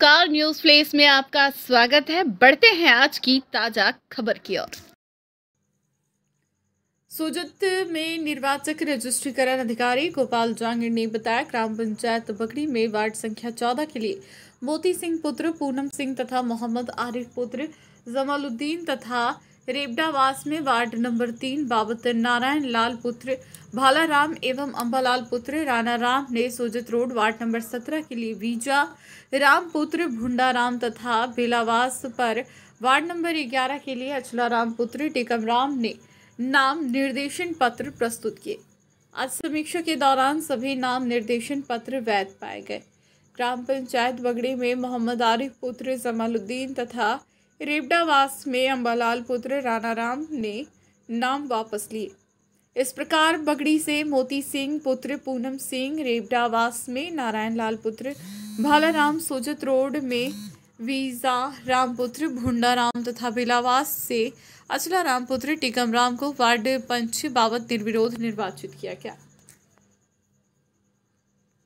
car news place में आपका स्वागत है बढ़ते हैं आज की ताजा खबर की ओर सुजत में निर्वाचक रजिस्ट्रीकरण अधिकारी गोपाल जांगिर ने बताया ग्राम पंचायत बकड़ी में वार्ड संख्या चौदह के लिए मोती सिंह पुत्र पूनम सिंह तथा मोहम्मद आरिफ पुत्र जमालुद्दीन तथा रेबडावास में वार्ड नंबर तीन बाबत नारायण लाल पुत्र भाला राम एवं अम्बालाल पुत्र राणा राम ने सोजत रोड वार्ड नंबर सत्रह के लिए वीजा राम पुत्र भुंडा राम तथा बेलावास पर वार्ड नंबर ग्यारह के लिए अचला राम पुत्र टेकम राम ने नाम निर्देशन पत्र प्रस्तुत किए आज समीक्षा के दौरान सभी नाम निर्देशन पत्र वैध पाए गए ग्राम पंचायत बगड़ी में मोहम्मद आरिफ पुत्र जमालुद्दीन तथा रेबडावास में अम्बालाल पुत्र रानाराम ने नाम वापस लिए इस प्रकार बगड़ी से मोती सिंह पुत्र पूनम सिंह रेबडावास में नारायण लाल पुत्र भालाराम सोजत रोड में वीजा रामपुत्र भुंडा राम तथा बिलावास से अचला रामपुत्र टीकम राम को वार्ड पंच बावत निर्विरोध निर्वाचित किया गया